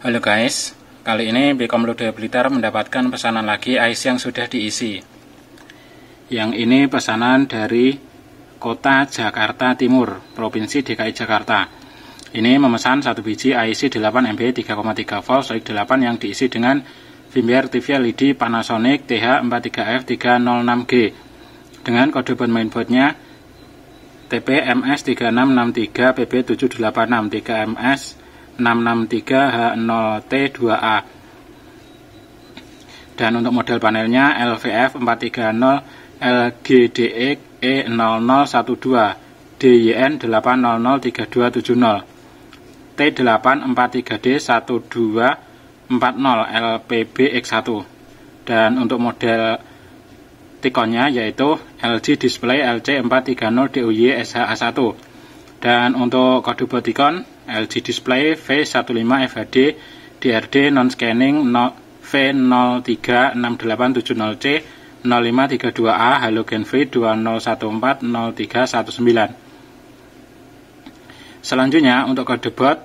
Halo guys, kali ini Bcom Ludo Blitar mendapatkan pesanan lagi IC yang sudah diisi. Yang ini pesanan dari Kota Jakarta Timur, Provinsi DKI Jakarta. Ini memesan satu biji IC 8 MB 3,3 volt solid 8 yang diisi dengan firmware TV LED Panasonic TH43F306G dengan kode baud mainboardnya TPMS3663PB786 7863 ms 663H0T2A dan untuk model panelnya LVF 430 LGDE 0012 DYN 8003270 T843D1240 LPB X1 dan untuk model tikonnya yaitu LG Display LC430DUY SHA1 dan untuk kode botikon LG Display V15 FHD DRD non-scanning v 036870 c 0532A halogen V20140319. Selanjutnya untuk kode bot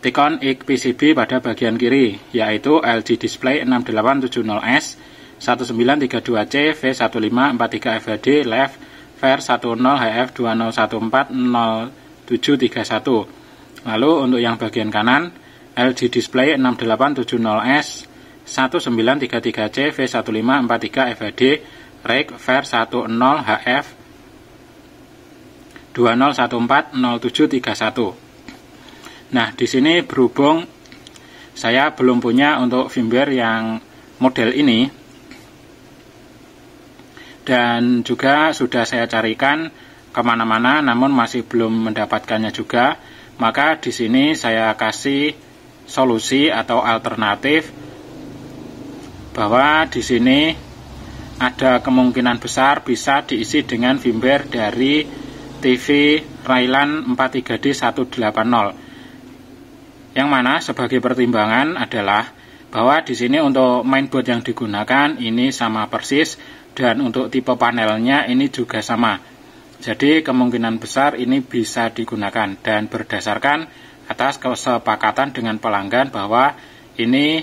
tikon EPCB PCB pada bagian kiri yaitu LG Display 6870S 1932C V1543FHD left VER 10 HF 2014 0731 Lalu untuk yang bagian kanan, LG Display 6870S 1933C V1543 FHD Rake VER 10 HF 20140731. Nah, di sini berhubung saya belum punya untuk firmware yang model ini dan juga sudah saya carikan kemana-mana namun masih belum mendapatkannya juga maka di sini saya kasih solusi atau alternatif bahwa di sini ada kemungkinan besar bisa diisi dengan firmware dari TV Railan 43D180. Yang mana sebagai pertimbangan adalah bahwa di sini untuk mainboard yang digunakan ini sama persis dan untuk tipe panelnya ini juga sama jadi kemungkinan besar ini bisa digunakan dan berdasarkan atas kesepakatan dengan pelanggan bahwa ini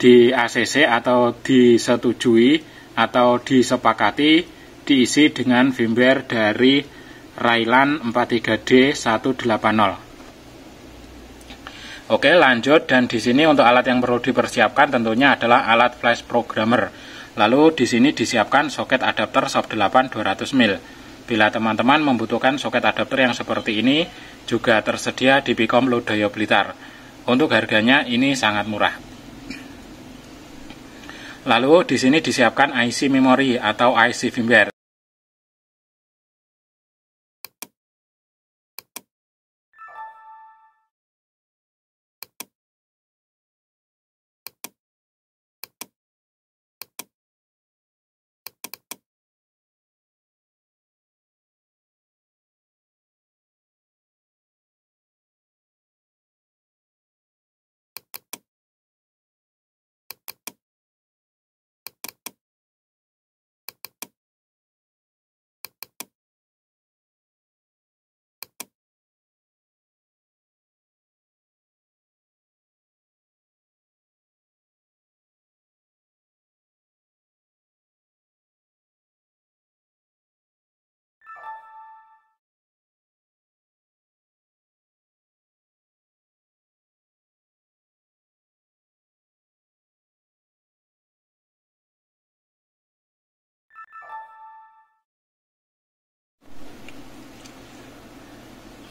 di ACC atau disetujui atau disepakati diisi dengan firmware dari Railan 43D180. Oke, lanjut dan di sini untuk alat yang perlu dipersiapkan tentunya adalah alat flash programmer Lalu di sini disiapkan soket adapter SOP 8 200 mil. Bila teman-teman membutuhkan soket adapter yang seperti ini, juga tersedia di Pikom Lodaya Blitar. Untuk harganya ini sangat murah. Lalu di sini disiapkan IC memory atau IC firmware.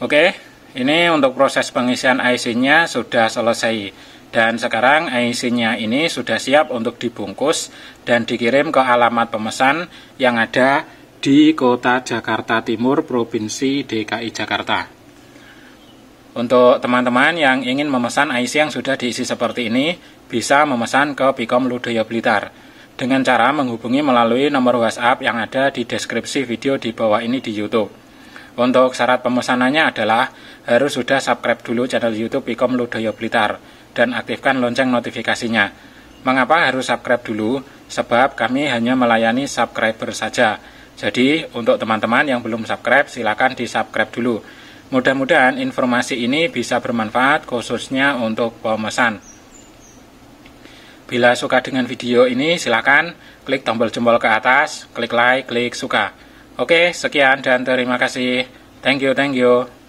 Oke, ini untuk proses pengisian IC-nya sudah selesai. Dan sekarang IC-nya ini sudah siap untuk dibungkus dan dikirim ke alamat pemesan yang ada di Kota Jakarta Timur, Provinsi DKI Jakarta. Untuk teman-teman yang ingin memesan IC yang sudah diisi seperti ini, bisa memesan ke Bikom Ludoyo Blitar dengan cara menghubungi melalui nomor WhatsApp yang ada di deskripsi video di bawah ini di YouTube. Untuk syarat pemesanannya adalah harus sudah subscribe dulu channel YouTube Ikom Ludoyo Blitar dan aktifkan lonceng notifikasinya. Mengapa harus subscribe dulu? Sebab kami hanya melayani subscriber saja. Jadi untuk teman-teman yang belum subscribe silakan di subscribe dulu. Mudah-mudahan informasi ini bisa bermanfaat khususnya untuk pemesan. Bila suka dengan video ini silakan klik tombol jempol ke atas, klik like, klik suka. Oke, sekian dan terima kasih. Thank you, thank you.